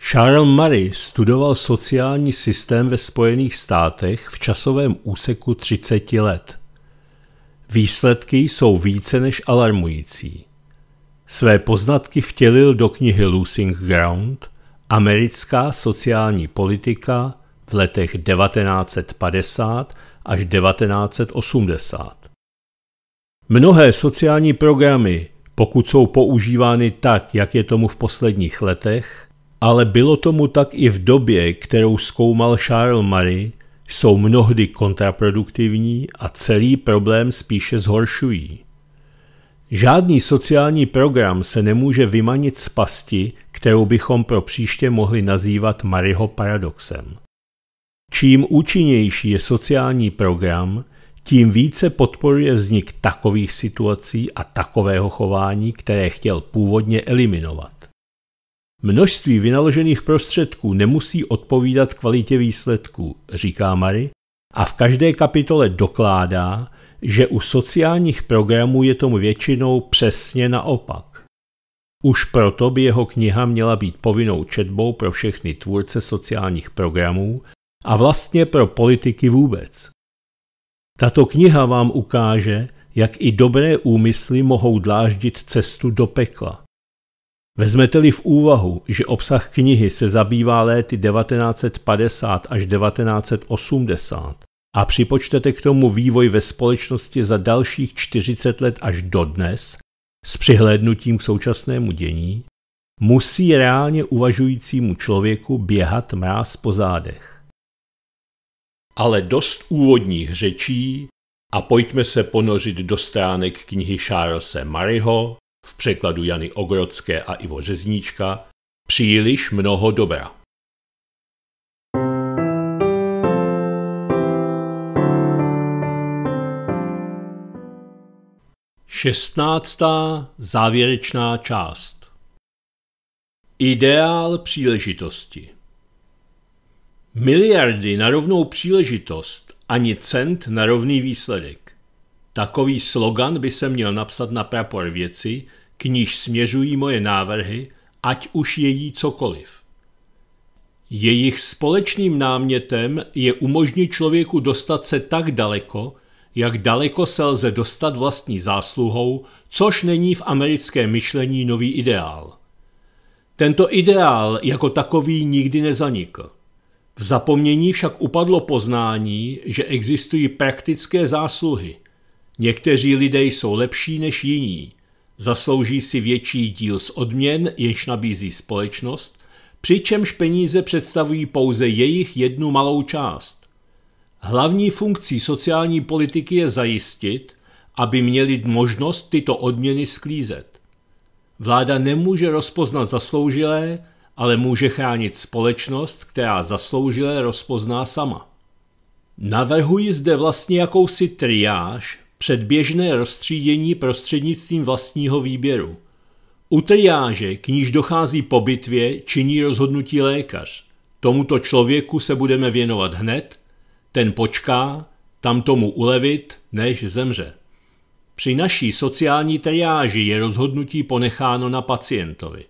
Charles Murray studoval sociální systém ve Spojených státech v časovém úseku 30 let. Výsledky jsou více než alarmující. Své poznatky vtělil do knihy Losing Ground Americká sociální politika v letech 1950 až 1980. Mnohé sociální programy, pokud jsou používány tak, jak je tomu v posledních letech, ale bylo tomu tak i v době, kterou zkoumal Charles Marie, jsou mnohdy kontraproduktivní a celý problém spíše zhoršují. Žádný sociální program se nemůže vymanit z pasti, kterou bychom pro příště mohli nazývat Mariho paradoxem. Čím účinnější je sociální program, tím více podporuje vznik takových situací a takového chování, které chtěl původně eliminovat. Množství vynaložených prostředků nemusí odpovídat kvalitě výsledků, říká Mary, a v každé kapitole dokládá, že u sociálních programů je tomu většinou přesně naopak. Už proto by jeho kniha měla být povinnou četbou pro všechny tvůrce sociálních programů a vlastně pro politiky vůbec. Tato kniha vám ukáže, jak i dobré úmysly mohou dláždit cestu do pekla. Vezmete-li v úvahu, že obsah knihy se zabývá léty 1950 až 1980 a připočtete k tomu vývoj ve společnosti za dalších 40 let až dodnes, s přihlédnutím k současnému dění, musí reálně uvažujícímu člověku běhat mráz po zádech. Ale dost úvodních řečí a pojďme se ponořit do stránek knihy Charlesa Mariho v překladu Jany Ogrodské a Ivo Řezníčka, příliš mnoho dobra. Šestnáctá závěrečná část Ideál příležitosti Miliardy na rovnou příležitost ani cent na rovný výsledek. Takový slogan by se měl napsat na prapor věci, k níž směřují moje návrhy, ať už je jí cokoliv. Jejich společným námětem je umožnit člověku dostat se tak daleko, jak daleko se lze dostat vlastní zásluhou, což není v americkém myšlení nový ideál. Tento ideál jako takový nikdy nezanikl. V zapomnění však upadlo poznání, že existují praktické zásluhy. Někteří lidé jsou lepší než jiní. Zaslouží si větší díl z odměn, jenž nabízí společnost, přičemž peníze představují pouze jejich jednu malou část. Hlavní funkcí sociální politiky je zajistit, aby měli možnost tyto odměny sklízet. Vláda nemůže rozpoznat zasloužilé, ale může chránit společnost, která zasloužilé rozpozná sama. Navrhuji zde vlastně jakousi triáž, předběžné rozstřídění prostřednictvím vlastního výběru. U triáže, k níž dochází po bitvě, činí rozhodnutí lékař. Tomuto člověku se budeme věnovat hned, ten počká, tam tomu ulevit, než zemře. Při naší sociální triáži je rozhodnutí ponecháno na pacientovi.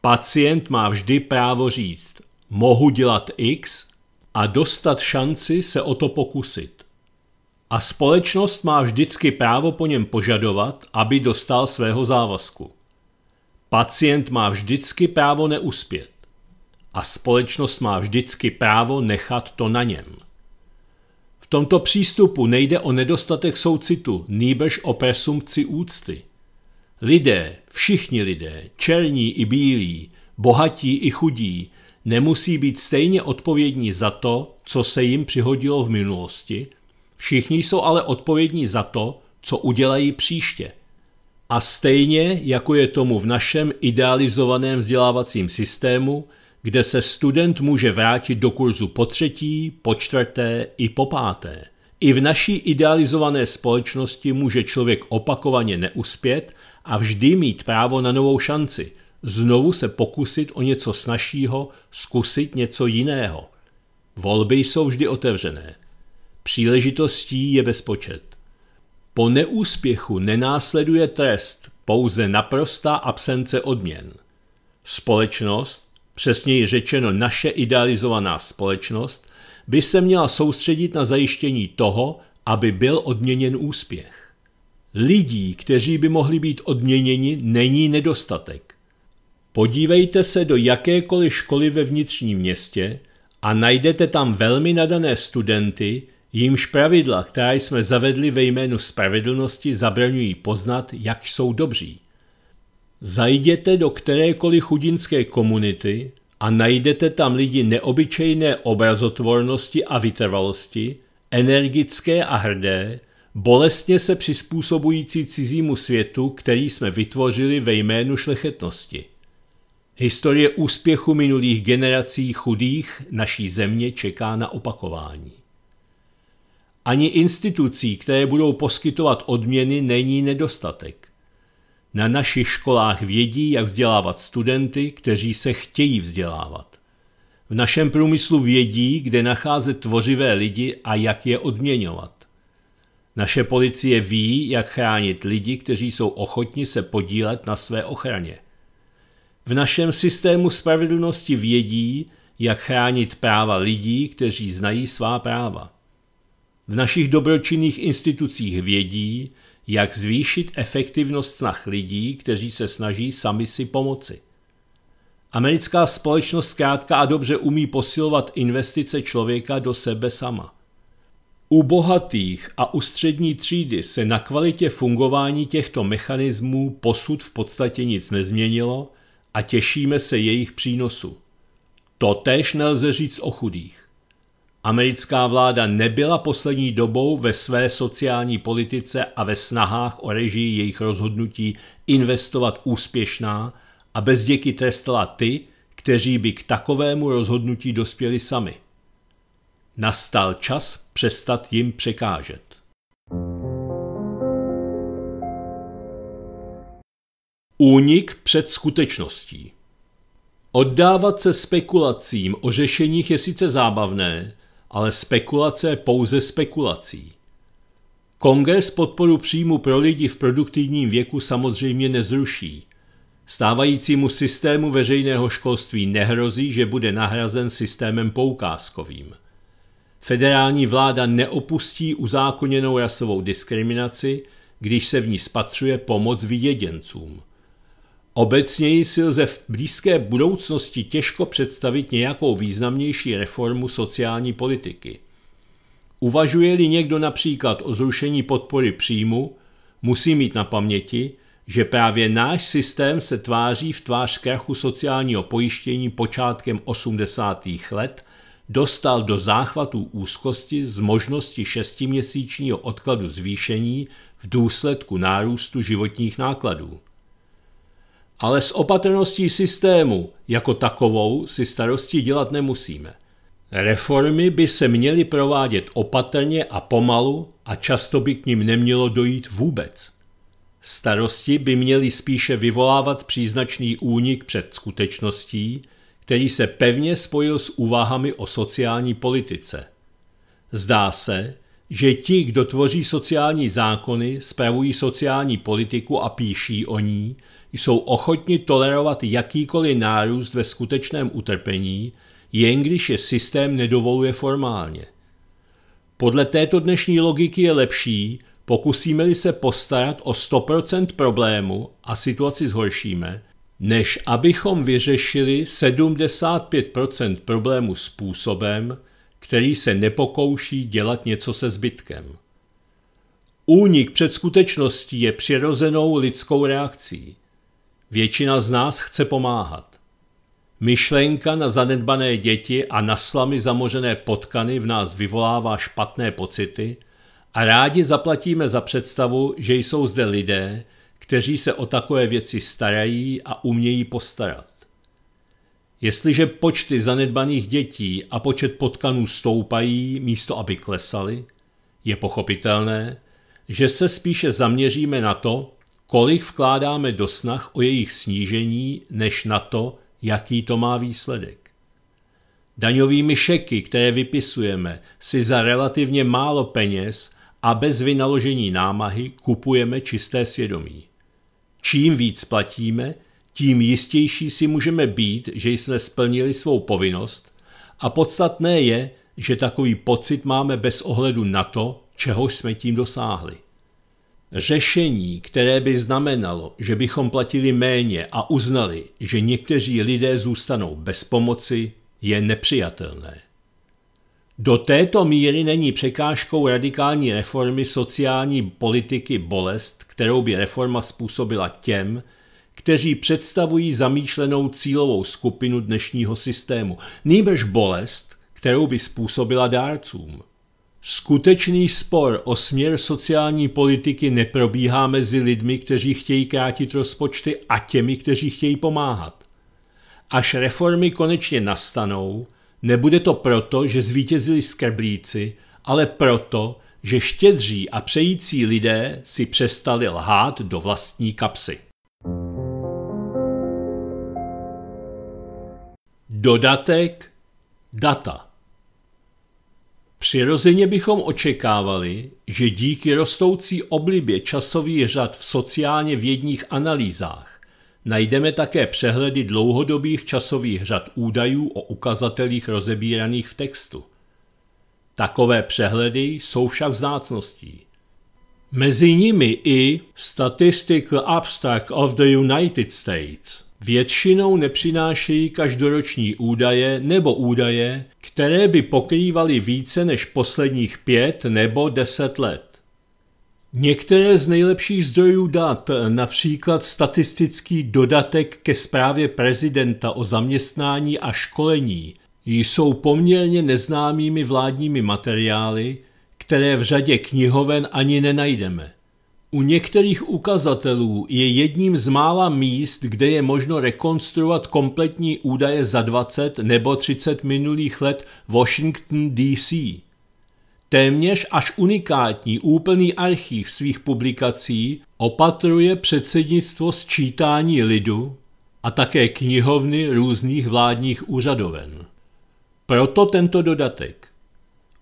Pacient má vždy právo říct, mohu dělat X a dostat šanci se o to pokusit a společnost má vždycky právo po něm požadovat, aby dostal svého závazku. Pacient má vždycky právo neuspět a společnost má vždycky právo nechat to na něm. V tomto přístupu nejde o nedostatek soucitu, nýbrž o presumpci úcty. Lidé, všichni lidé, černí i bílí, bohatí i chudí, nemusí být stejně odpovědní za to, co se jim přihodilo v minulosti – Všichni jsou ale odpovědní za to, co udělají příště. A stejně jako je tomu v našem idealizovaném vzdělávacím systému, kde se student může vrátit do kurzu po třetí, po čtvrté i po páté. I v naší idealizované společnosti může člověk opakovaně neuspět a vždy mít právo na novou šanci, znovu se pokusit o něco snažšího, zkusit něco jiného. Volby jsou vždy otevřené. Příležitostí je bezpočet. Po neúspěchu nenásleduje trest, pouze naprostá absence odměn. Společnost, přesněji řečeno naše idealizovaná společnost, by se měla soustředit na zajištění toho, aby byl odměněn úspěch. Lidí, kteří by mohli být odměněni, není nedostatek. Podívejte se do jakékoliv školy ve vnitřním městě a najdete tam velmi nadané studenty, Jímž pravidla, která jsme zavedli ve jménu spravedlnosti, zabraňují poznat, jak jsou dobří. Zajděte do kterékoliv chudinské komunity a najdete tam lidi neobyčejné obrazotvornosti a vytrvalosti, energické a hrdé, bolestně se přizpůsobující cizímu světu, který jsme vytvořili ve jménu šlechetnosti. Historie úspěchu minulých generací chudých naší země čeká na opakování. Ani institucí, které budou poskytovat odměny, není nedostatek. Na našich školách vědí, jak vzdělávat studenty, kteří se chtějí vzdělávat. V našem průmyslu vědí, kde nacházet tvořivé lidi a jak je odměňovat. Naše policie ví, jak chránit lidi, kteří jsou ochotni se podílet na své ochraně. V našem systému spravedlnosti vědí, jak chránit práva lidí, kteří znají svá práva v našich dobročinných institucích vědí, jak zvýšit efektivnost snah lidí, kteří se snaží sami si pomoci. Americká společnost zkrátka a dobře umí posilovat investice člověka do sebe sama. U bohatých a u střední třídy se na kvalitě fungování těchto mechanismů posud v podstatě nic nezměnilo a těšíme se jejich přínosu. To též nelze říct o chudých. Americká vláda nebyla poslední dobou ve své sociální politice a ve snahách o režii jejich rozhodnutí investovat úspěšná a bezděky trestala ty, kteří by k takovému rozhodnutí dospěli sami. Nastal čas přestat jim překážet. Únik před skutečností Oddávat se spekulacím o řešeních je sice zábavné, ale spekulace pouze spekulací. Kongres podporu příjmu pro lidi v produktivním věku samozřejmě nezruší. Stávajícímu systému veřejného školství nehrozí, že bude nahrazen systémem poukázkovým. Federální vláda neopustí uzákoněnou rasovou diskriminaci, když se v ní spatřuje pomoc vyděděncům. Obecněji si lze v blízké budoucnosti těžko představit nějakou významnější reformu sociální politiky. Uvažuje-li někdo například o zrušení podpory příjmu, musí mít na paměti, že právě náš systém se tváří v tvář krachu sociálního pojištění počátkem 80. let, dostal do záchvatu úzkosti z možnosti šestiměsíčního odkladu zvýšení v důsledku nárůstu životních nákladů ale s opatrností systému jako takovou si starosti dělat nemusíme. Reformy by se měly provádět opatrně a pomalu a často by k ním nemělo dojít vůbec. Starosti by měly spíše vyvolávat příznačný únik před skutečností, který se pevně spojil s úvahami o sociální politice. Zdá se, že ti, kdo tvoří sociální zákony, spravují sociální politiku a píší o ní, jsou ochotni tolerovat jakýkoliv nárůst ve skutečném utrpení, jen když je systém nedovoluje formálně. Podle této dnešní logiky je lepší, pokusíme-li se postarat o 100% problému a situaci zhoršíme, než abychom vyřešili 75% problému způsobem, který se nepokouší dělat něco se zbytkem. Únik před skutečností je přirozenou lidskou reakcí. Většina z nás chce pomáhat. Myšlenka na zanedbané děti a na slamy zamořené potkany v nás vyvolává špatné pocity a rádi zaplatíme za představu, že jsou zde lidé, kteří se o takové věci starají a umějí postarat. Jestliže počty zanedbaných dětí a počet potkanů stoupají místo aby klesaly, je pochopitelné, že se spíše zaměříme na to, kolik vkládáme do snah o jejich snížení, než na to, jaký to má výsledek. Daňovými šeky, které vypisujeme, si za relativně málo peněz a bez vynaložení námahy kupujeme čisté svědomí. Čím víc platíme, tím jistější si můžeme být, že jsme splnili svou povinnost a podstatné je, že takový pocit máme bez ohledu na to, čeho jsme tím dosáhli. Řešení, které by znamenalo, že bychom platili méně a uznali, že někteří lidé zůstanou bez pomoci, je nepřijatelné. Do této míry není překážkou radikální reformy sociální politiky bolest, kterou by reforma způsobila těm, kteří představují zamýšlenou cílovou skupinu dnešního systému, nýbrž bolest, kterou by způsobila dárcům. Skutečný spor o směr sociální politiky neprobíhá mezi lidmi, kteří chtějí krátit rozpočty a těmi, kteří chtějí pomáhat. Až reformy konečně nastanou, nebude to proto, že zvítězili skrblíci, ale proto, že štědří a přející lidé si přestali lhát do vlastní kapsy. Dodatek data Přirozeně bychom očekávali, že díky rostoucí oblibě časových řad v sociálně vědních analýzách najdeme také přehledy dlouhodobých časových řad údajů o ukazatelích rozebíraných v textu. Takové přehledy jsou však vzácností. Mezi nimi i Statistical Abstract of the United States – většinou nepřinášejí každoroční údaje nebo údaje, které by pokrývaly více než posledních pět nebo deset let. Některé z nejlepších zdrojů dat, například statistický dodatek ke zprávě prezidenta o zaměstnání a školení, jsou poměrně neznámými vládními materiály, které v řadě knihoven ani nenajdeme. U některých ukazatelů je jedním z mála míst, kde je možno rekonstruovat kompletní údaje za 20 nebo 30 minulých let Washington DC. Téměř až unikátní úplný archív svých publikací opatruje předsednictvo sčítání lidu a také knihovny různých vládních úřadoven. Proto tento dodatek.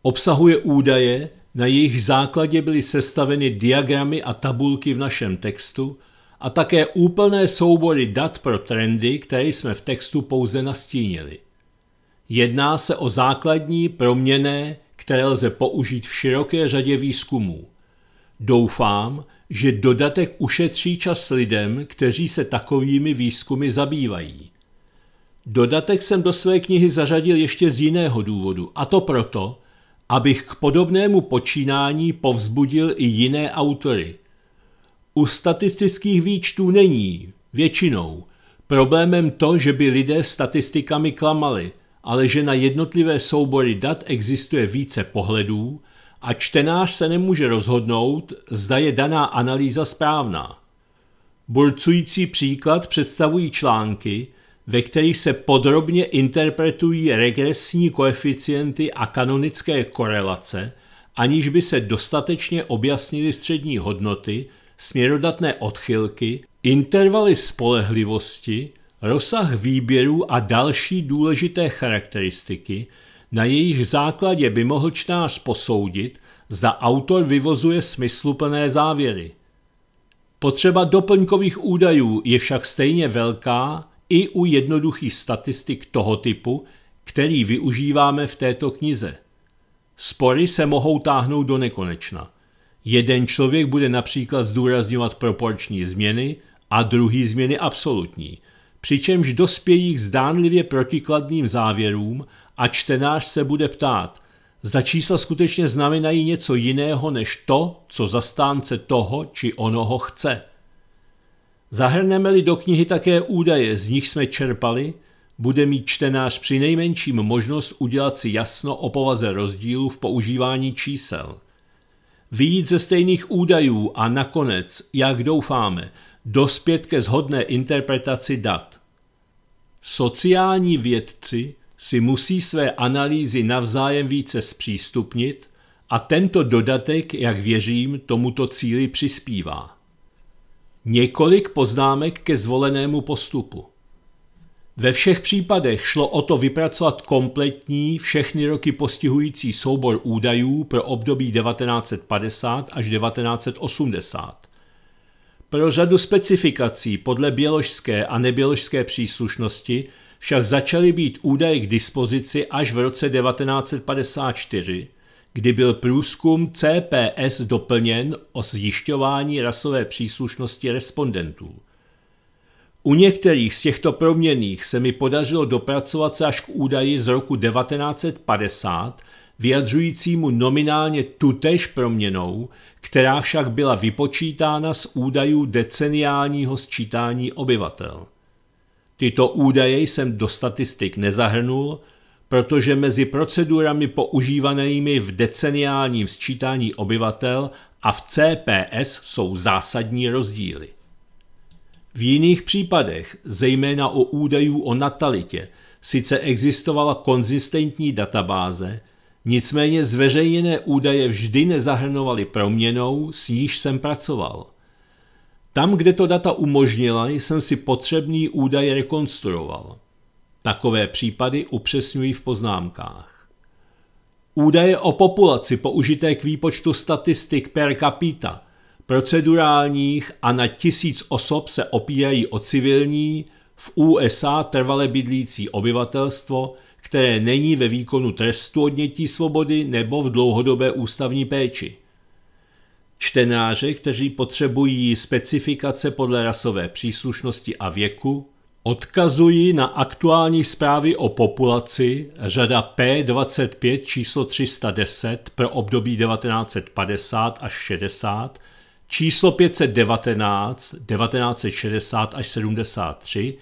Obsahuje údaje, na jejich základě byly sestaveny diagramy a tabulky v našem textu a také úplné soubory dat pro trendy, které jsme v textu pouze nastínili. Jedná se o základní proměné, které lze použít v široké řadě výzkumů. Doufám, že dodatek ušetří čas lidem, kteří se takovými výzkumy zabývají. Dodatek jsem do své knihy zařadil ještě z jiného důvodu, a to proto, abych k podobnému počínání povzbudil i jiné autory. U statistických výčtů není, většinou, problémem to, že by lidé statistikami klamali, ale že na jednotlivé soubory dat existuje více pohledů a čtenář se nemůže rozhodnout, zda je daná analýza správná. Burcující příklad představují články, ve kterých se podrobně interpretují regresní koeficienty a kanonické korelace, aniž by se dostatečně objasnily střední hodnoty, směrodatné odchylky, intervaly spolehlivosti, rozsah výběrů a další důležité charakteristiky, na jejich základě by mohl čtář posoudit, zda autor vyvozuje smysluplné závěry. Potřeba doplňkových údajů je však stejně velká i u jednoduchých statistik toho typu, který využíváme v této knize. Spory se mohou táhnout do nekonečna. Jeden člověk bude například zdůrazňovat proporční změny a druhý změny absolutní, přičemž dospějí k zdánlivě protikladným závěrům a čtenář se bude ptát, zda čísla skutečně znamenají něco jiného než to, co zastánce toho či onoho chce. Zahrneme-li do knihy také údaje, z nich jsme čerpali, bude mít čtenář při nejmenším možnost udělat si jasno o povaze rozdílu v používání čísel. Vyjít ze stejných údajů a nakonec, jak doufáme, dospět ke zhodné interpretaci dat. Sociální vědci si musí své analýzy navzájem více zpřístupnit a tento dodatek, jak věřím, tomuto cíli přispívá. Několik poznámek ke zvolenému postupu. Ve všech případech šlo o to vypracovat kompletní, všechny roky postihující soubor údajů pro období 1950 až 1980. Pro řadu specifikací podle běložské a neběložské příslušnosti však začaly být údaje k dispozici až v roce 1954 kdy byl průzkum CPS doplněn o zjišťování rasové příslušnosti respondentů. U některých z těchto proměných se mi podařilo dopracovat se až k údaji z roku 1950, vyjadřujícímu nominálně tutéž proměnou, která však byla vypočítána z údajů deceniálního sčítání obyvatel. Tyto údaje jsem do statistik nezahrnul, protože mezi procedurami používanými v deceniálním sčítání obyvatel a v CPS jsou zásadní rozdíly. V jiných případech, zejména u údajů o natalitě, sice existovala konzistentní databáze, nicméně zveřejněné údaje vždy nezahrnovaly proměnou, s níž jsem pracoval. Tam, kde to data umožnila, jsem si potřebný údaj rekonstruoval. Takové případy upřesňují v poznámkách. Údaje o populaci použité k výpočtu statistik per capita, procedurálních a na tisíc osob se opírají o civilní, v USA trvale bydlící obyvatelstvo, které není ve výkonu trestu odnětí svobody nebo v dlouhodobé ústavní péči. Čtenáře, kteří potřebují specifikace podle rasové příslušnosti a věku, Odkazuji na aktuální zprávy o populaci řada P25 číslo 310 pro období 1950 až 60, číslo 519 1960 až 73,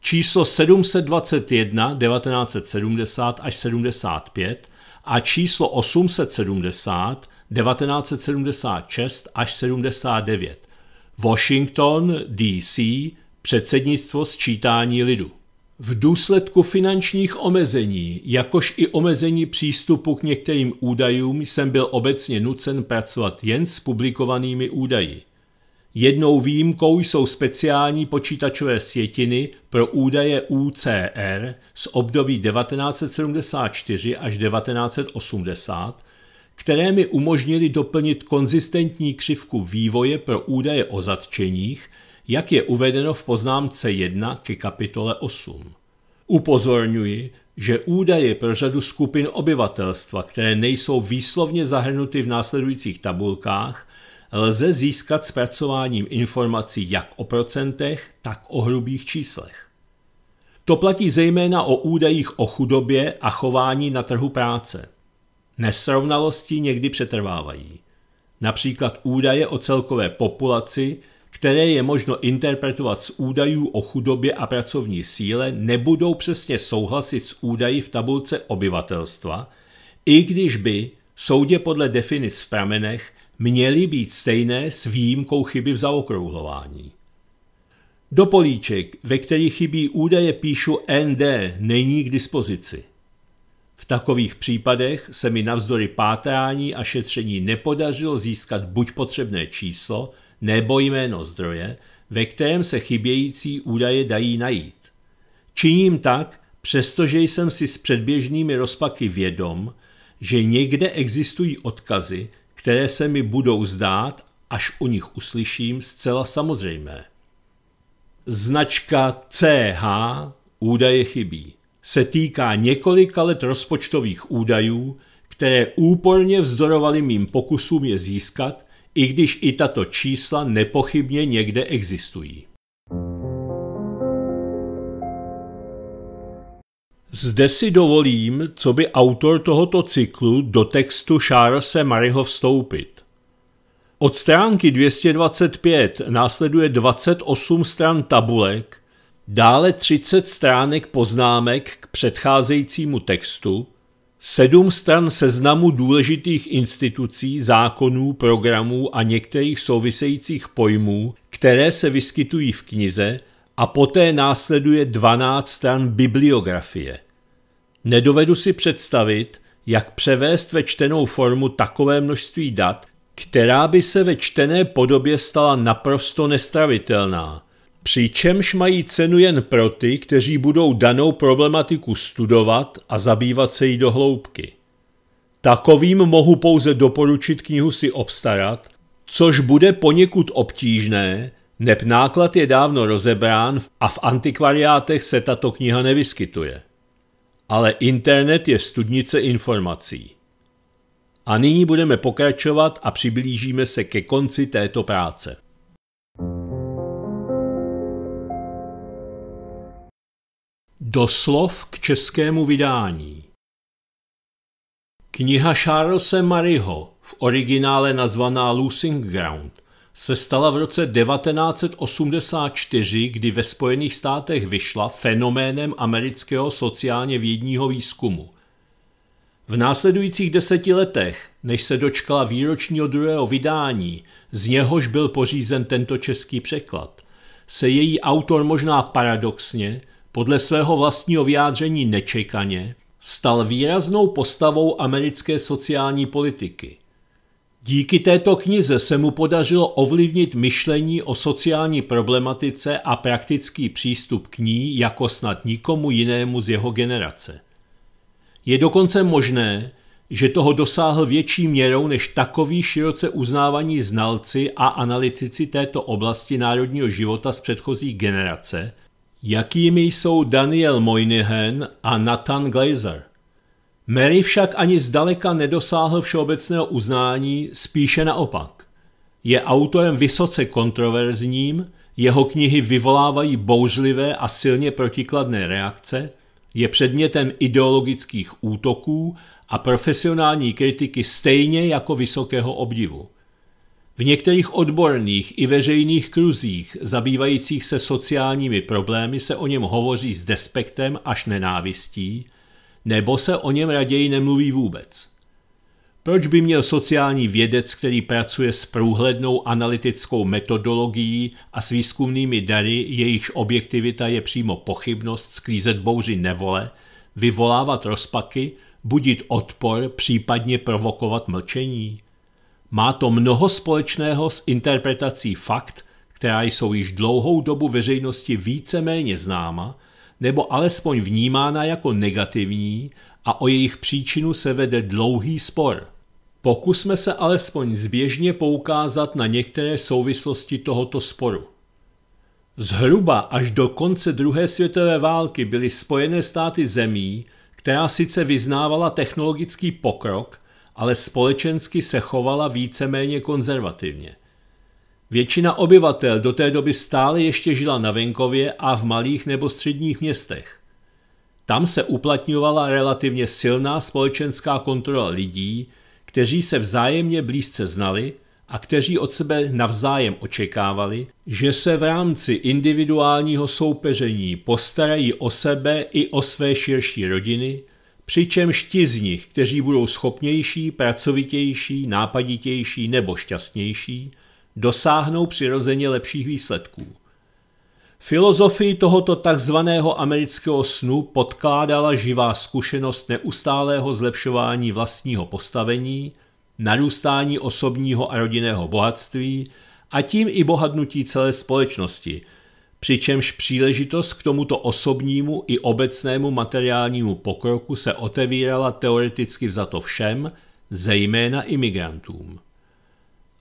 číslo 721 1970 až 75 a číslo 870 1976 až 79. Washington, D.C předsednictvo sčítání lidu. V důsledku finančních omezení, jakož i omezení přístupu k některým údajům, jsem byl obecně nucen pracovat jen s publikovanými údaji. Jednou výjimkou jsou speciální počítačové sjetiny pro údaje UCR z období 1974 až 1980, které mi umožnily doplnit konzistentní křivku vývoje pro údaje o zatčeních – jak je uvedeno v poznámce 1 ke kapitole 8. Upozorňuji, že údaje pro řadu skupin obyvatelstva, které nejsou výslovně zahrnuty v následujících tabulkách, lze získat zpracováním informací jak o procentech, tak o hrubých číslech. To platí zejména o údajích o chudobě a chování na trhu práce. Nesrovnalosti někdy přetrvávají. Například údaje o celkové populaci které je možno interpretovat z údajů o chudobě a pracovní síle, nebudou přesně souhlasit s údaji v tabulce obyvatelstva, i když by, soudě podle definic v pramenech, měly být stejné s výjimkou chyby v zaokrouhlování. Do políček, ve kterých chybí údaje, píšu ND, není k dispozici. V takových případech se mi navzdory pátrání a šetření nepodařilo získat buď potřebné číslo, nebo jméno zdroje, ve kterém se chybějící údaje dají najít. Činím tak, přestože jsem si s předběžnými rozpaky vědom, že někde existují odkazy, které se mi budou zdát, až o nich uslyším, zcela samozřejmé. Značka CH údaje chybí. Se týká několika let rozpočtových údajů, které úporně vzdorovaly mým pokusům je získat i když i tato čísla nepochybně někde existují. Zde si dovolím, co by autor tohoto cyklu do textu Charlesa Mariho vstoupit. Od stránky 225 následuje 28 stran tabulek, dále 30 stránek poznámek k předcházejícímu textu, Sedm stran seznamu důležitých institucí, zákonů, programů a některých souvisejících pojmů, které se vyskytují v knize, a poté následuje 12 stran bibliografie. Nedovedu si představit, jak převést ve čtenou formu takové množství dat, která by se ve čtené podobě stala naprosto nestravitelná, přičemž mají cenu jen pro ty, kteří budou danou problematiku studovat a zabývat se jí do hloubky. Takovým mohu pouze doporučit knihu si obstarat, což bude poněkud obtížné, neb náklad je dávno rozebrán a v antikvariátech se tato kniha nevyskytuje. Ale internet je studnice informací. A nyní budeme pokračovat a přiblížíme se ke konci této práce. Doslov k českému vydání Kniha Charlesa Mariho, v originále nazvaná Losing Ground, se stala v roce 1984, kdy ve Spojených státech vyšla fenoménem amerického sociálně vědního výzkumu. V následujících deseti letech, než se dočkala výročního druhého vydání, z něhož byl pořízen tento český překlad, se její autor možná paradoxně – podle svého vlastního vyjádření nečekaně, stal výraznou postavou americké sociální politiky. Díky této knize se mu podařilo ovlivnit myšlení o sociální problematice a praktický přístup k ní jako snad nikomu jinému z jeho generace. Je dokonce možné, že toho dosáhl větší měrou než takový široce uznávaní znalci a analytici této oblasti národního života z předchozí generace – jakými jsou Daniel Moynihan a Nathan Glazer. Mary však ani zdaleka nedosáhl všeobecného uznání, spíše naopak. Je autorem vysoce kontroverzním, jeho knihy vyvolávají bouřlivé a silně protikladné reakce, je předmětem ideologických útoků a profesionální kritiky stejně jako vysokého obdivu. V některých odborných i veřejných kruzích zabývajících se sociálními problémy se o něm hovoří s despektem až nenávistí, nebo se o něm raději nemluví vůbec. Proč by měl sociální vědec, který pracuje s průhlednou analytickou metodologií a s výzkumnými dary, jejichž objektivita je přímo pochybnost, sklízet bouři nevole, vyvolávat rozpaky, budit odpor, případně provokovat mlčení? Má to mnoho společného s interpretací fakt, která jsou již dlouhou dobu veřejnosti víceméně známa, nebo alespoň vnímána jako negativní a o jejich příčinu se vede dlouhý spor. Pokusme se alespoň zběžně poukázat na některé souvislosti tohoto sporu. Zhruba až do konce druhé světové války byly Spojené státy zemí, která sice vyznávala technologický pokrok, ale společensky se chovala víceméně konzervativně. Většina obyvatel do té doby stále ještě žila na venkově a v malých nebo středních městech. Tam se uplatňovala relativně silná společenská kontrola lidí, kteří se vzájemně blízce znali a kteří od sebe navzájem očekávali, že se v rámci individuálního soupeření postarají o sebe i o své širší rodiny, přičemž ti z nich, kteří budou schopnější, pracovitější, nápaditější nebo šťastnější, dosáhnou přirozeně lepších výsledků. Filozofii tohoto takzvaného amerického snu podkládala živá zkušenost neustálého zlepšování vlastního postavení, narůstání osobního a rodinného bohatství a tím i bohatnutí celé společnosti – přičemž příležitost k tomuto osobnímu i obecnému materiálnímu pokroku se otevírala teoreticky vzato všem, zejména imigrantům.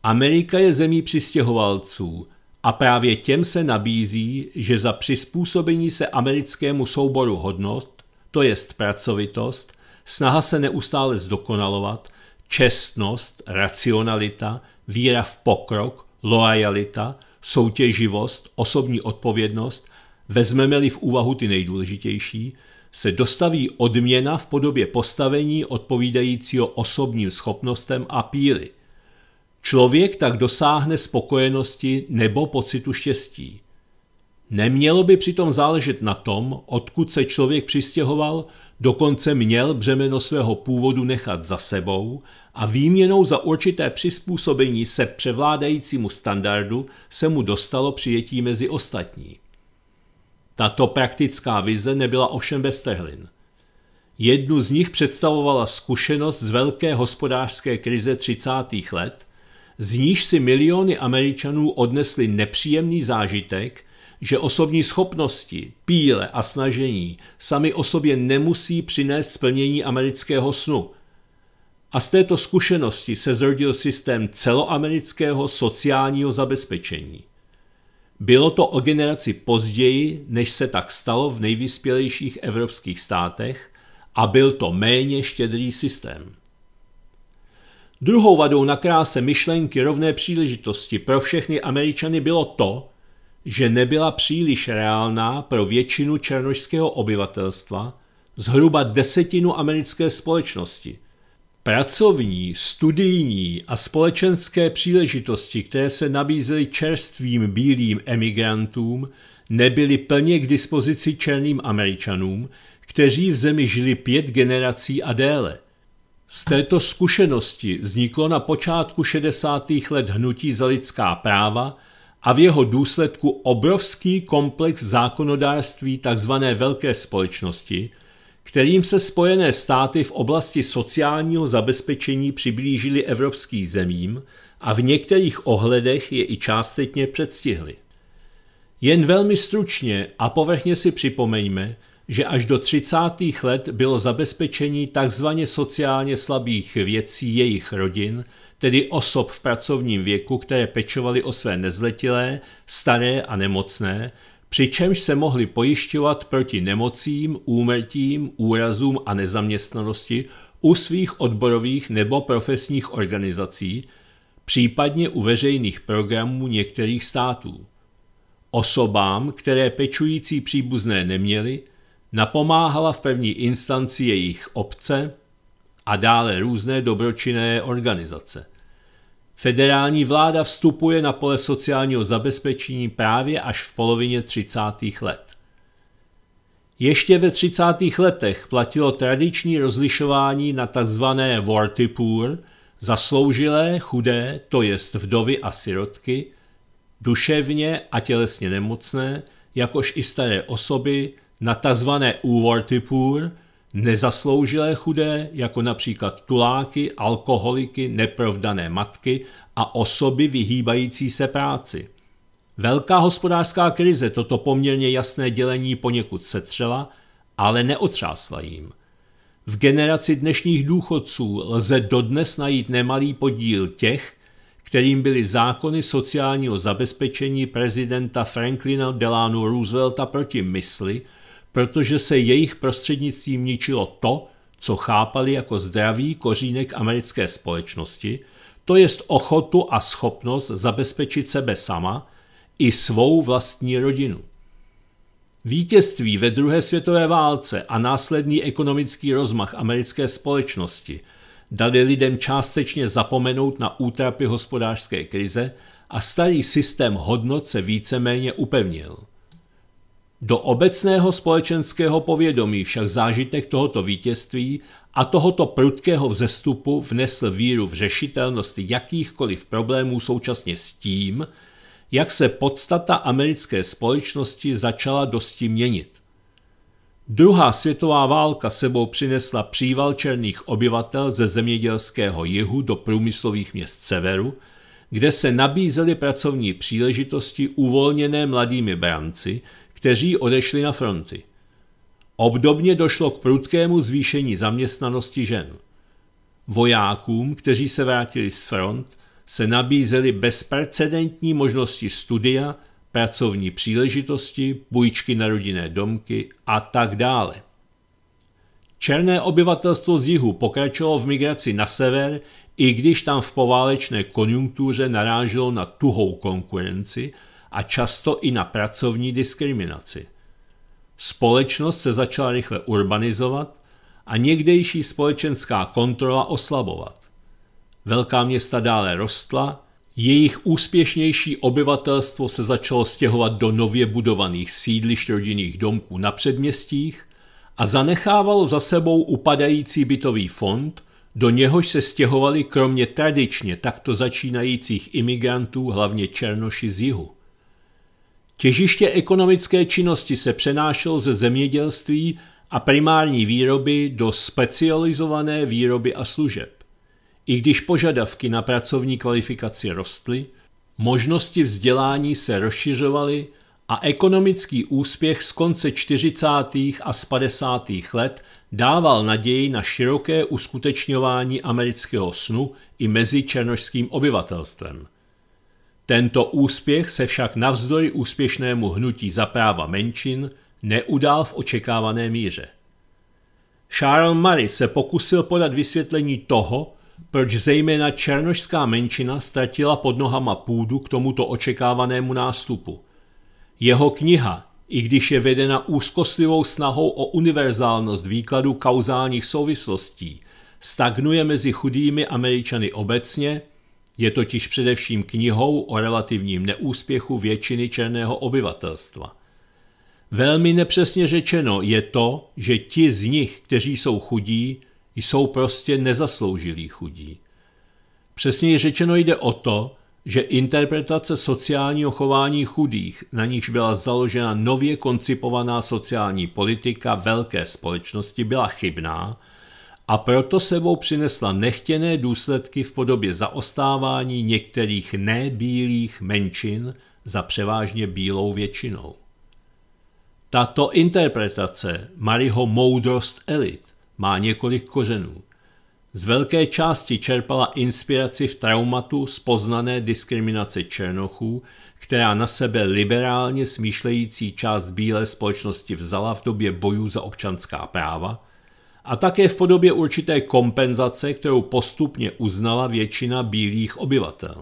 Amerika je zemí přistěhovalců a právě těm se nabízí, že za přizpůsobení se americkému souboru hodnost, to jest pracovitost, snaha se neustále zdokonalovat, čestnost, racionalita, víra v pokrok, loajalita – soutěživost, osobní odpovědnost, vezmeme-li v úvahu ty nejdůležitější, se dostaví odměna v podobě postavení odpovídajícího osobním schopnostem a píly. Člověk tak dosáhne spokojenosti nebo pocitu štěstí. Nemělo by přitom záležet na tom, odkud se člověk přistěhoval, Dokonce měl břemeno svého původu nechat za sebou a výměnou za určité přizpůsobení se převládajícímu standardu se mu dostalo přijetí mezi ostatní. Tato praktická vize nebyla ovšem bez trhlin. Jednu z nich představovala zkušenost z velké hospodářské krize 30. let, z níž si miliony Američanů odnesli nepříjemný zážitek – že osobní schopnosti, píle a snažení sami o sobě nemusí přinést splnění amerického snu. A z této zkušenosti se zrodil systém celoamerického sociálního zabezpečení. Bylo to o generaci později, než se tak stalo v nejvyspělejších evropských státech a byl to méně štědrý systém. Druhou vadou na kráse myšlenky rovné příležitosti pro všechny Američany bylo to, že nebyla příliš reálná pro většinu černožského obyvatelstva, zhruba desetinu americké společnosti. Pracovní, studijní a společenské příležitosti, které se nabízely čerstvým bílým emigrantům, nebyly plně k dispozici černým američanům, kteří v zemi žili pět generací a déle. Z této zkušenosti vzniklo na počátku 60. let hnutí za lidská práva a v jeho důsledku obrovský komplex zákonodárství tzv. velké společnosti, kterým se Spojené státy v oblasti sociálního zabezpečení přiblížily evropským zemím a v některých ohledech je i částečně předstihly. Jen velmi stručně a povrchně si připomeňme, že až do 30. let bylo zabezpečení tzv. sociálně slabých věcí jejich rodin tedy osob v pracovním věku, které pečovaly o své nezletilé, staré a nemocné, přičemž se mohli pojišťovat proti nemocím, úmrtím, úrazům a nezaměstnanosti u svých odborových nebo profesních organizací, případně u veřejných programů některých států. Osobám, které pečující příbuzné neměli, napomáhala v první instanci jejich obce a dále různé dobročinné organizace. Federální vláda vstupuje na pole sociálního zabezpečení právě až v polovině 30. let. Ještě ve 30. letech platilo tradiční rozlišování na tzv. poor, zasloužilé, chudé, to jest vdovy a sirotky, duševně a tělesně nemocné, jakož i staré osoby, na tzv. poor, nezasloužilé chudé, jako například tuláky, alkoholiky, neprovdané matky a osoby vyhýbající se práci. Velká hospodářská krize toto poměrně jasné dělení poněkud setřela, ale neotřásla jim. V generaci dnešních důchodců lze dodnes najít nemalý podíl těch, kterým byly zákony sociálního zabezpečení prezidenta Franklina Delano Roosevelta proti mysli, protože se jejich prostřednictvím ničilo to, co chápali jako zdravý kořínek americké společnosti, to jest ochotu a schopnost zabezpečit sebe sama i svou vlastní rodinu. Vítězství ve druhé světové válce a následný ekonomický rozmach americké společnosti dali lidem částečně zapomenout na útrapy hospodářské krize a starý systém hodnot se víceméně upevnil. Do obecného společenského povědomí však zážitek tohoto vítězství a tohoto prudkého vzestupu vnesl víru v řešitelnost jakýchkoliv problémů současně s tím, jak se podstata americké společnosti začala dosti měnit. Druhá světová válka sebou přinesla příval černých obyvatel ze zemědělského jihu do průmyslových měst severu, kde se nabízely pracovní příležitosti uvolněné mladými branci, kteří odešli na fronty. Obdobně došlo k prudkému zvýšení zaměstnanosti žen. Vojákům, kteří se vrátili z front, se nabízely bezprecedentní možnosti studia, pracovní příležitosti, půjčky na rodinné domky a tak dále. Černé obyvatelstvo z jihu pokračovalo v migraci na sever, i když tam v poválečné konjunktuře naráželo na tuhou konkurenci, a často i na pracovní diskriminaci. Společnost se začala rychle urbanizovat a někdejší společenská kontrola oslabovat. Velká města dále rostla, jejich úspěšnější obyvatelstvo se začalo stěhovat do nově budovaných sídlišť rodinných domků na předměstích a zanechávalo za sebou upadající bytový fond, do něhož se stěhovali kromě tradičně takto začínajících imigrantů hlavně Černoši z jihu. Těžiště ekonomické činnosti se přenášelo ze zemědělství a primární výroby do specializované výroby a služeb. I když požadavky na pracovní kvalifikaci rostly, možnosti vzdělání se rozšiřovaly a ekonomický úspěch z konce 40. a z 50. let dával naději na široké uskutečňování amerického snu i mezi černožským obyvatelstvem. Tento úspěch se však navzdory úspěšnému hnutí za práva menšin neudál v očekávané míře. Charles Murray se pokusil podat vysvětlení toho, proč zejména černošská menšina ztratila pod nohama půdu k tomuto očekávanému nástupu. Jeho kniha, i když je vedena úzkostlivou snahou o univerzálnost výkladu kauzálních souvislostí, stagnuje mezi chudými Američany obecně je totiž především knihou o relativním neúspěchu většiny černého obyvatelstva. Velmi nepřesně řečeno je to, že ti z nich, kteří jsou chudí, jsou prostě nezasloužilí chudí. Přesněji řečeno jde o to, že interpretace sociálního chování chudých, na níž byla založena nově koncipovaná sociální politika velké společnosti, byla chybná – a proto sebou přinesla nechtěné důsledky v podobě zaostávání některých nebílých menšin za převážně bílou většinou. Tato interpretace Mariho moudrost elit má několik kořenů. Z velké části čerpala inspiraci v traumatu z poznané diskriminace černochů, která na sebe liberálně smýšlející část bílé společnosti vzala v době bojů za občanská práva – a také v podobě určité kompenzace, kterou postupně uznala většina bílých obyvatel.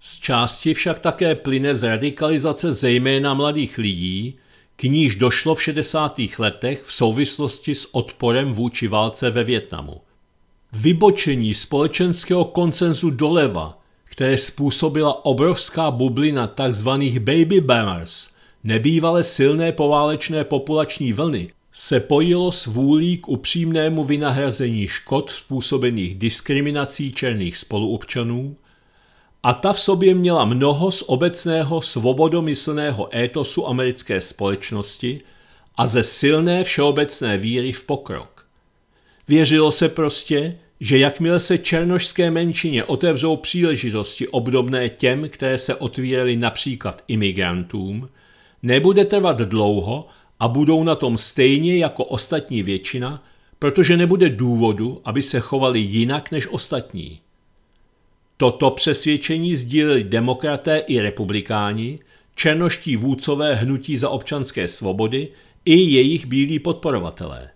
Z části však také plyne z radikalizace zejména mladých lidí, k níž došlo v 60. letech v souvislosti s odporem vůči válce ve Větnamu. Vybočení společenského koncenzu doleva, které způsobila obrovská bublina tzv. baby boomers, nebývale silné poválečné populační vlny, se pojilo s vůlí k upřímnému vynahrazení škod způsobených diskriminací černých spoluobčanů a ta v sobě měla mnoho z obecného svobodomyslného étosu americké společnosti a ze silné všeobecné víry v pokrok. Věřilo se prostě, že jakmile se černošské menšině otevřou příležitosti obdobné těm, které se otvíraly například imigrantům, nebude trvat dlouho, a budou na tom stejně jako ostatní většina, protože nebude důvodu, aby se chovali jinak než ostatní. Toto přesvědčení sdíleli demokraté i republikáni, černoští vůcové hnutí za občanské svobody i jejich bílí podporovatelé.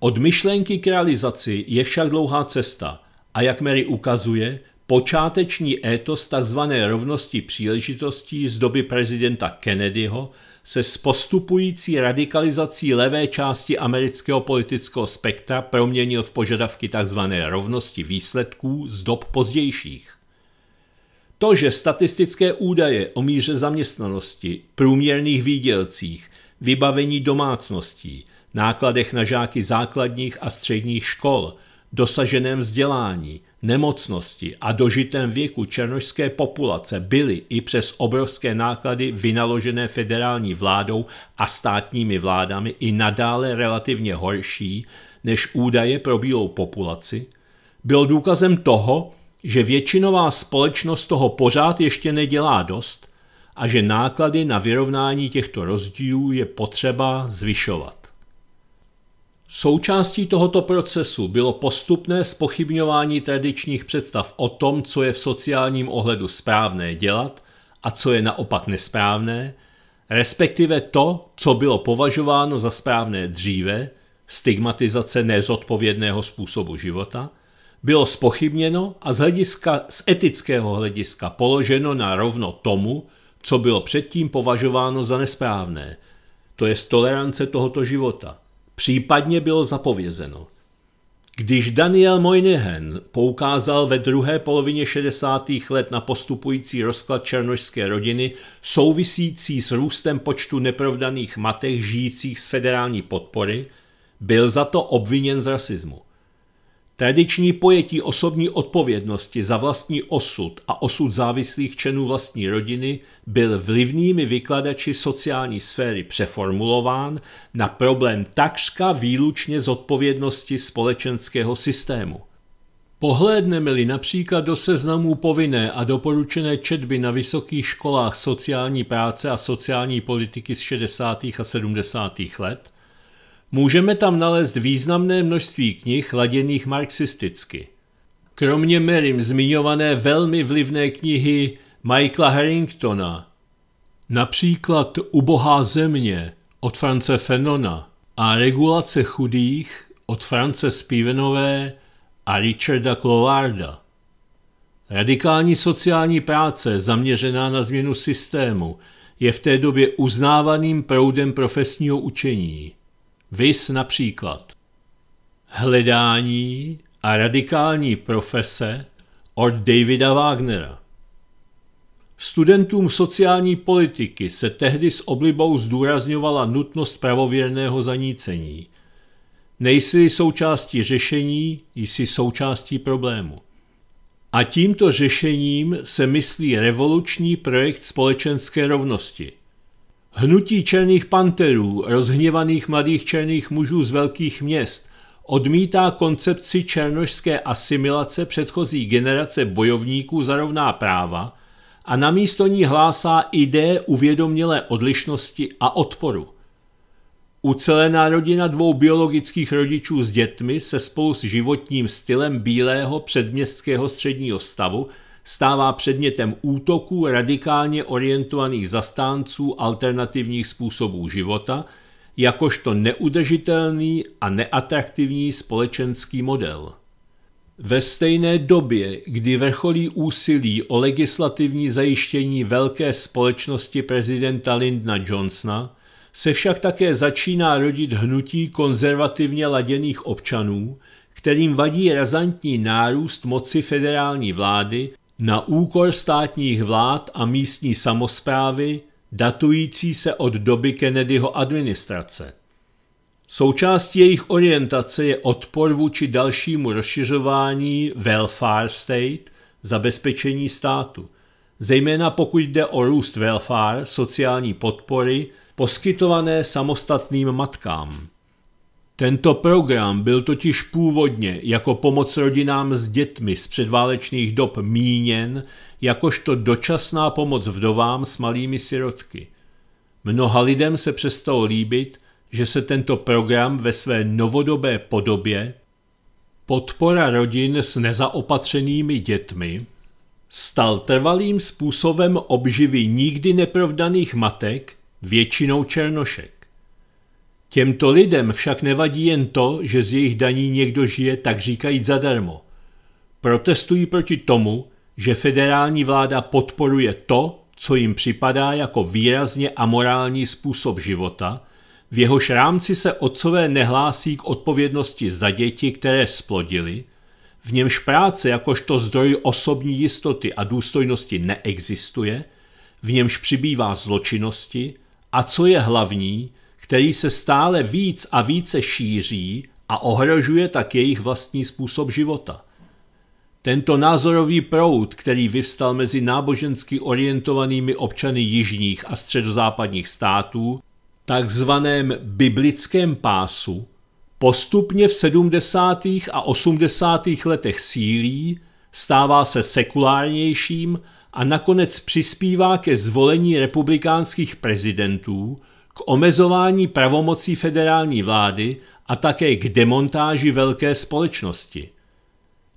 Od myšlenky k realizaci je však dlouhá cesta a jak Mary ukazuje, Počáteční étos tzv. rovnosti příležitostí z doby prezidenta Kennedyho se s postupující radikalizací levé části amerického politického spektra proměnil v požadavky tzv. rovnosti výsledků z dob pozdějších. To, že statistické údaje o míře zaměstnanosti, průměrných výdělcích, vybavení domácností, nákladech na žáky základních a středních škol – dosaženém vzdělání, nemocnosti a dožitém věku černožské populace byly i přes obrovské náklady vynaložené federální vládou a státními vládami i nadále relativně horší než údaje pro bílou populaci, byl důkazem toho, že většinová společnost toho pořád ještě nedělá dost a že náklady na vyrovnání těchto rozdílů je potřeba zvyšovat. Součástí tohoto procesu bylo postupné spochybňování tradičních představ o tom, co je v sociálním ohledu správné dělat a co je naopak nesprávné, respektive to, co bylo považováno za správné dříve, stigmatizace nezodpovědného způsobu života, bylo spochybněno a z, hlediska, z etického hlediska položeno na rovno tomu, co bylo předtím považováno za nesprávné, to je tolerance tohoto života – Případně bylo zapovězeno. Když Daniel Moynihan poukázal ve druhé polovině 60. let na postupující rozklad černožské rodiny souvisící s růstem počtu neprovdaných matek žijících z federální podpory, byl za to obviněn z rasismu. Tradiční pojetí osobní odpovědnosti za vlastní osud a osud závislých členů vlastní rodiny byl vlivnými vykladači sociální sféry přeformulován na problém takřka výlučně zodpovědnosti společenského systému. Pohlédneme-li například do seznamů povinné a doporučené četby na vysokých školách sociální práce a sociální politiky z 60. a 70. let, Můžeme tam nalézt významné množství knih laděných marxisticky. Kromě Merim zmiňované velmi vlivné knihy Michaela Harringtona, například Ubohá země od France Fenona a Regulace chudých od France Spivenové a Richarda Clovarda. Radikální sociální práce zaměřená na změnu systému je v té době uznávaným proudem profesního učení. Vys například Hledání a radikální profese od Davida Wagnera. Studentům sociální politiky se tehdy s oblibou zdůrazňovala nutnost pravověrného zanícení. Nejsi součástí řešení, jsi součástí problému. A tímto řešením se myslí revoluční projekt společenské rovnosti – Hnutí černých panterů, rozhněvaných mladých černých mužů z velkých měst, odmítá koncepci černožské asimilace předchozí generace bojovníků za rovná práva a namísto ní hlásá ideje uvědomělé odlišnosti a odporu. Ucelená rodina dvou biologických rodičů s dětmi se spolu s životním stylem bílého předměstského středního stavu – stává předmětem útoků radikálně orientovaných zastánců alternativních způsobů života, jakožto neudržitelný a neatraktivní společenský model. Ve stejné době, kdy vrcholí úsilí o legislativní zajištění velké společnosti prezidenta Lindna Johnsona, se však také začíná rodit hnutí konzervativně laděných občanů, kterým vadí razantní nárůst moci federální vlády na úkol státních vlád a místní samozprávy datující se od doby Kennedyho administrace. Součástí jejich orientace je odpor vůči dalšímu rozšiřování welfare state, zabezpečení státu, zejména pokud jde o růst welfare, sociální podpory, poskytované samostatným matkám. Tento program byl totiž původně jako pomoc rodinám s dětmi z předválečných dob míněn jakožto dočasná pomoc vdovám s malými sirotky. Mnoha lidem se přestalo líbit, že se tento program ve své novodobé podobě podpora rodin s nezaopatřenými dětmi stal trvalým způsobem obživy nikdy neprovdaných matek, většinou černošek. Těmto lidem však nevadí jen to, že z jejich daní někdo žije tak říkajíc zadarmo. Protestují proti tomu, že federální vláda podporuje to, co jim připadá jako výrazně amorální způsob života, v jeho rámci se otcové nehlásí k odpovědnosti za děti, které splodili, v němž práce jakožto zdroj osobní jistoty a důstojnosti neexistuje, v němž přibývá zločinnosti a co je hlavní – který se stále víc a více šíří a ohrožuje tak jejich vlastní způsob života. Tento názorový proud, který vyvstal mezi nábožensky orientovanými občany jižních a středozápadních států, takzvaném biblickém pásu, postupně v 70. a 80. letech sílí, stává se sekulárnějším a nakonec přispívá ke zvolení republikánských prezidentů, k omezování pravomocí federální vlády a také k demontáži velké společnosti.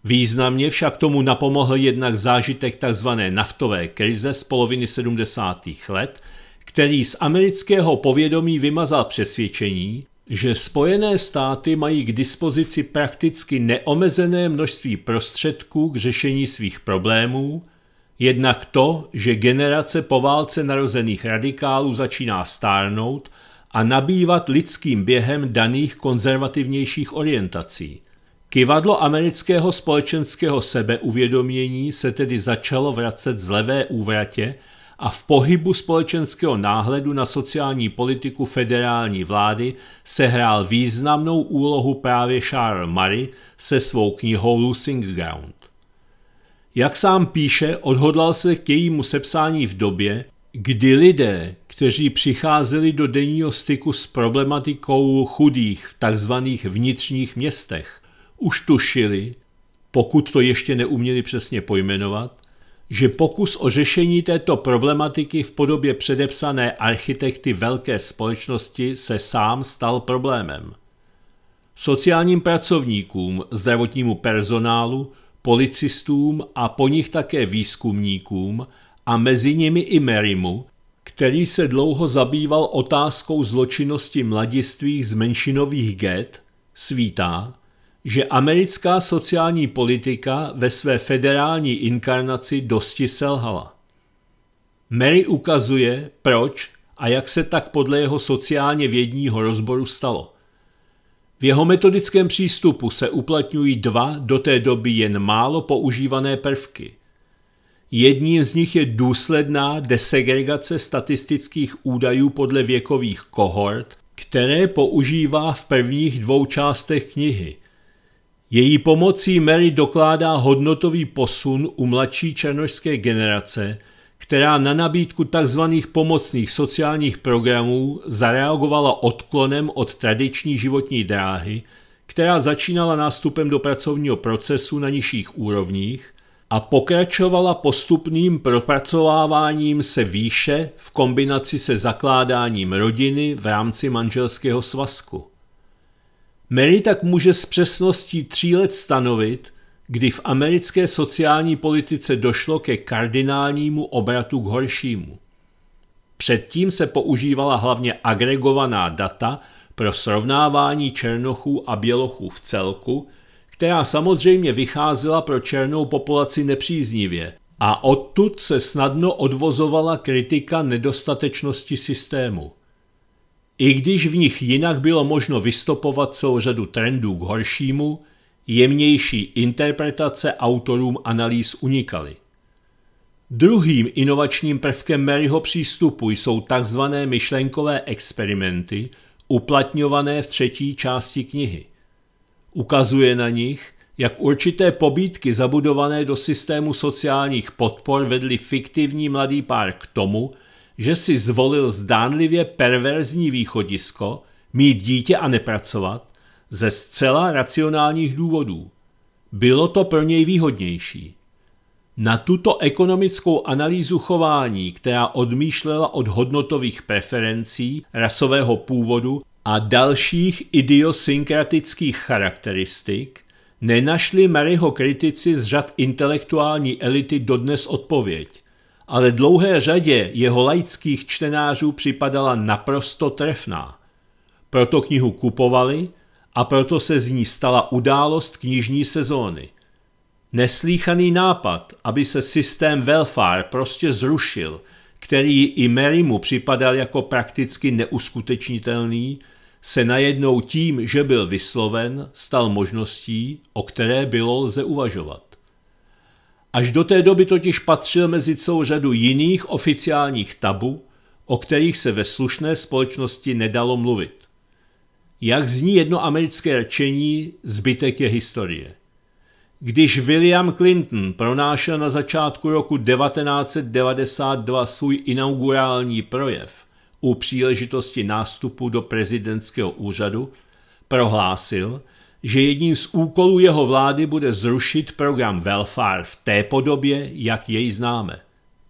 Významně však tomu napomohl jednak zážitek tzv. naftové krize z poloviny 70. let, který z amerického povědomí vymazal přesvědčení, že Spojené státy mají k dispozici prakticky neomezené množství prostředků k řešení svých problémů Jednak to, že generace po válce narozených radikálů začíná stárnout a nabývat lidským během daných konzervativnějších orientací. Kivadlo amerického společenského sebeuvědomění se tedy začalo vracet z levé úvratě a v pohybu společenského náhledu na sociální politiku federální vlády sehrál významnou úlohu právě Charles Murray se svou knihou Losing Ground. Jak sám píše, odhodlal se k jejímu sepsání v době, kdy lidé, kteří přicházeli do denního styku s problematikou chudých v tzv. vnitřních městech, už tušili, pokud to ještě neuměli přesně pojmenovat, že pokus o řešení této problematiky v podobě předepsané architekty velké společnosti se sám stal problémem. Sociálním pracovníkům, zdravotnímu personálu, policistům a po nich také výzkumníkům a mezi nimi i Merimu, který se dlouho zabýval otázkou zločinnosti mladistvých z menšinových get, svítá, že americká sociální politika ve své federální inkarnaci dosti selhala. Mary ukazuje, proč a jak se tak podle jeho sociálně vědního rozboru stalo. V jeho metodickém přístupu se uplatňují dva do té doby jen málo používané prvky. Jedním z nich je důsledná desegregace statistických údajů podle věkových kohort, které používá v prvních dvou částech knihy. Její pomocí Mary dokládá hodnotový posun u mladší černožské generace – která na nabídku tzv. pomocných sociálních programů zareagovala odklonem od tradiční životní dráhy, která začínala nástupem do pracovního procesu na nižších úrovních a pokračovala postupným propracováváním se výše v kombinaci se zakládáním rodiny v rámci manželského svazku. Mary tak může s přesností tří let stanovit, kdy v americké sociální politice došlo ke kardinálnímu obratu k horšímu. Předtím se používala hlavně agregovaná data pro srovnávání černochů a bělochů v celku, která samozřejmě vycházela pro černou populaci nepříznivě a odtud se snadno odvozovala kritika nedostatečnosti systému. I když v nich jinak bylo možno vystopovat celou řadu trendů k horšímu, jemnější interpretace autorům analýz unikaly. Druhým inovačním prvkem Maryho přístupu jsou tzv. myšlenkové experimenty, uplatňované v třetí části knihy. Ukazuje na nich, jak určité pobídky zabudované do systému sociálních podpor vedly fiktivní mladý pár k tomu, že si zvolil zdánlivě perverzní východisko mít dítě a nepracovat, ze zcela racionálních důvodů. Bylo to pro něj výhodnější. Na tuto ekonomickou analýzu chování, která odmýšlela od hodnotových preferencí, rasového původu a dalších idiosynkratických charakteristik, nenašli Maryho kritici z řad intelektuální elity dodnes odpověď, ale dlouhé řadě jeho laických čtenářů připadala naprosto trefná. Proto knihu kupovali, a proto se z ní stala událost knižní sezóny. Neslíchaný nápad, aby se systém welfare prostě zrušil, který i mu připadal jako prakticky neuskutečnitelný, se najednou tím, že byl vysloven, stal možností, o které bylo lze uvažovat. Až do té doby totiž patřil mezi celou řadu jiných oficiálních tabu, o kterých se ve slušné společnosti nedalo mluvit. Jak zní jedno americké rčení, zbytek je historie. Když William Clinton pronášel na začátku roku 1992 svůj inaugurální projev u příležitosti nástupu do prezidentského úřadu, prohlásil, že jedním z úkolů jeho vlády bude zrušit program welfare v té podobě, jak jej známe.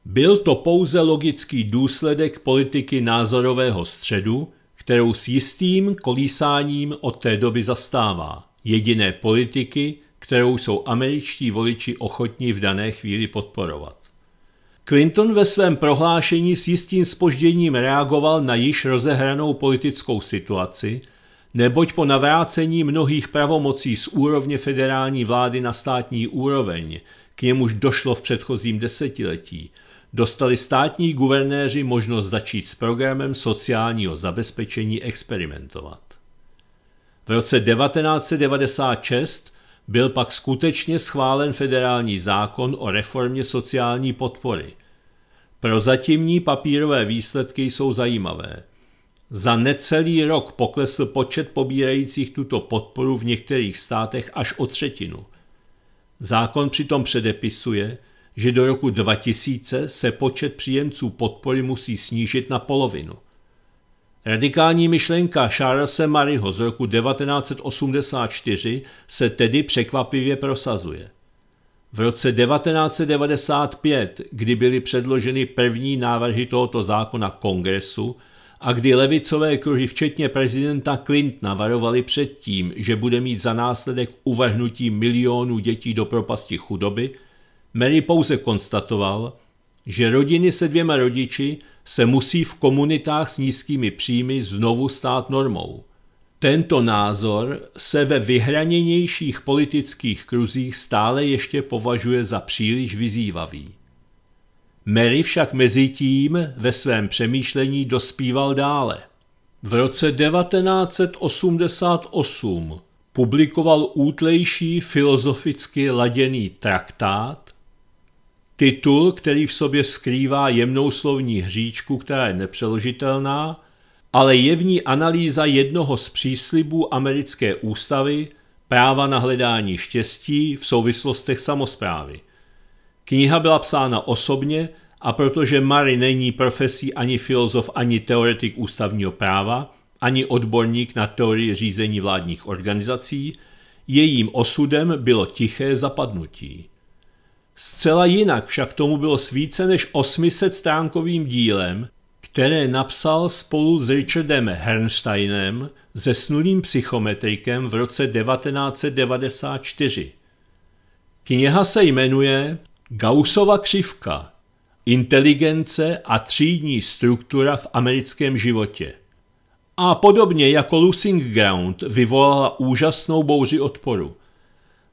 Byl to pouze logický důsledek politiky názorového středu, kterou s jistým kolísáním od té doby zastává, jediné politiky, kterou jsou američtí voliči ochotní v dané chvíli podporovat. Clinton ve svém prohlášení s jistým spožděním reagoval na již rozehranou politickou situaci, neboť po navrácení mnohých pravomocí z úrovně federální vlády na státní úroveň, k němuž došlo v předchozím desetiletí, dostali státní guvernéři možnost začít s programem sociálního zabezpečení experimentovat. V roce 1996 byl pak skutečně schválen federální zákon o reformě sociální podpory. Prozatímní papírové výsledky jsou zajímavé. Za necelý rok poklesl počet pobírajících tuto podporu v některých státech až o třetinu. Zákon přitom předepisuje, že do roku 2000 se počet příjemců podpory musí snížit na polovinu. Radikální myšlenka Charlesa Maryho z roku 1984 se tedy překvapivě prosazuje. V roce 1995, kdy byly předloženy první návrhy tohoto zákona kongresu a kdy levicové kruhy včetně prezidenta Clintona varovali před tím, že bude mít za následek uvrhnutí milionů dětí do propasti chudoby – Mary pouze konstatoval, že rodiny se dvěma rodiči se musí v komunitách s nízkými příjmy znovu stát normou. Tento názor se ve vyhraněnějších politických kruzích stále ještě považuje za příliš vyzývavý. Mary však mezi tím ve svém přemýšlení dospíval dále. V roce 1988 publikoval útlejší filozoficky laděný traktát Titul, který v sobě skrývá jemnou slovní hříčku, která je nepřeložitelná, ale ní analýza jednoho z příslibů americké ústavy práva na hledání štěstí v souvislostech samozprávy. Kniha byla psána osobně a protože Mary není profesí ani filozof, ani teoretik ústavního práva, ani odborník na teorii řízení vládních organizací, jejím osudem bylo tiché zapadnutí. Zcela jinak však tomu bylo s více než 800 stránkovým dílem, které napsal spolu s Richardem Hernsteinem, snulým psychometrikem v roce 1994. Kniha se jmenuje Gaussova křivka – inteligence a třídní struktura v americkém životě. A podobně jako Losing Ground vyvolala úžasnou bouři odporu –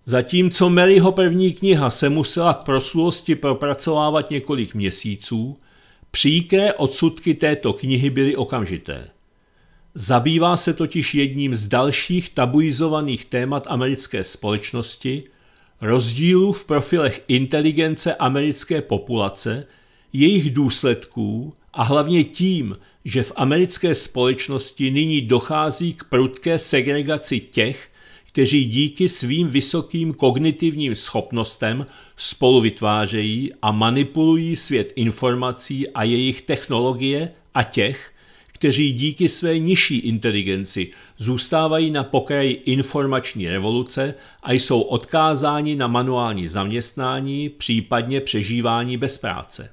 Zatímco Maryho první kniha se musela k proslulosti propracovávat několik měsíců, příkré odsudky této knihy byly okamžité. Zabývá se totiž jedním z dalších tabuizovaných témat americké společnosti, rozdílů v profilech inteligence americké populace, jejich důsledků a hlavně tím, že v americké společnosti nyní dochází k prudké segregaci těch, kteří díky svým vysokým kognitivním schopnostem spolu vytvářejí a manipulují svět informací a jejich technologie a těch, kteří díky své nižší inteligenci zůstávají na pokraji informační revoluce a jsou odkázáni na manuální zaměstnání, případně přežívání bez práce.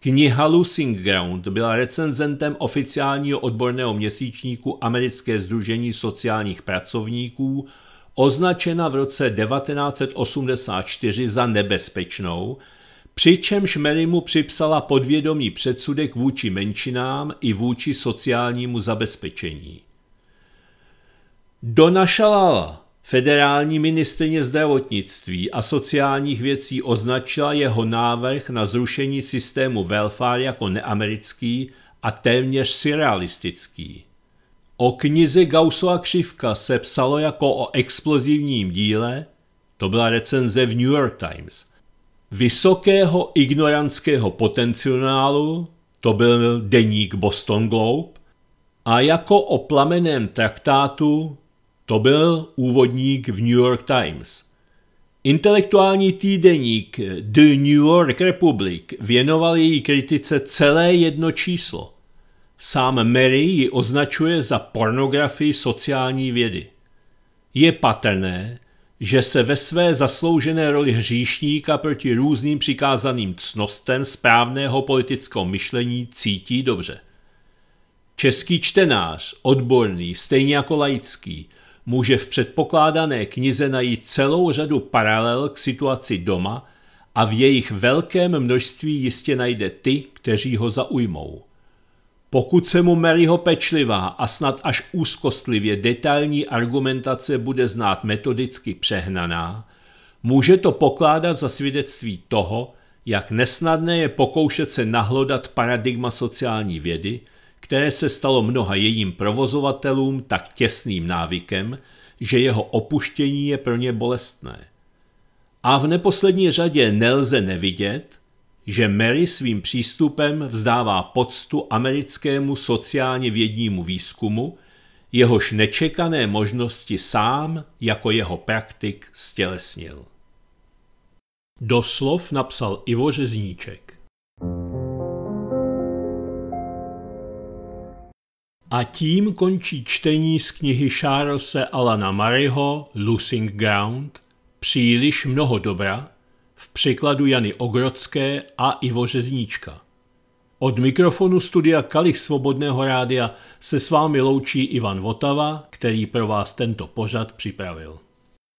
Kniha Losing Ground byla recenzentem oficiálního odborného měsíčníku Americké združení sociálních pracovníků označena v roce 1984 za nebezpečnou, přičemž Mary mu připsala podvědomý předsudek vůči menšinám i vůči sociálnímu zabezpečení. Donašalala Federální ministrině zdravotnictví a sociálních věcí označila jeho návrh na zrušení systému welfare jako neamerický a téměř surrealistický. O knize Gaussova křivka se psalo jako o explozivním díle, to byla recenze v New York Times, vysokého ignorantského potenciálu, to byl deník Boston Globe, a jako o plameném traktátu to byl úvodník v New York Times. Intelektuální týdeník The New York Republic věnoval její kritice celé jedno číslo. Sám Mary ji označuje za pornografii sociální vědy. Je patrné, že se ve své zasloužené roli hříšníka proti různým přikázaným cnostem správného politického myšlení cítí dobře. Český čtenář, odborný, stejně jako laický, může v předpokládané knize najít celou řadu paralel k situaci doma a v jejich velkém množství jistě najde ty, kteří ho zaujmou. Pokud se mu Maryho pečlivá a snad až úzkostlivě detailní argumentace bude znát metodicky přehnaná, může to pokládat za svědectví toho, jak nesnadné je pokoušet se nahlodat paradigma sociální vědy, které se stalo mnoha jejím provozovatelům tak těsným návykem, že jeho opuštění je pro ně bolestné. A v neposlední řadě nelze nevidět, že Mary svým přístupem vzdává poctu americkému sociálně vědnímu výzkumu, jehož nečekané možnosti sám jako jeho praktik stělesnil. Doslov napsal Ivo Řezníček. A tím končí čtení z knihy Charlesa Alana Mariho Losing Ground Příliš mnoho dobra v překladu Jany Ogrodské a Ivo Řezníčka. Od mikrofonu studia Kalich Svobodného rádia se s vámi loučí Ivan Votava, který pro vás tento pořad připravil.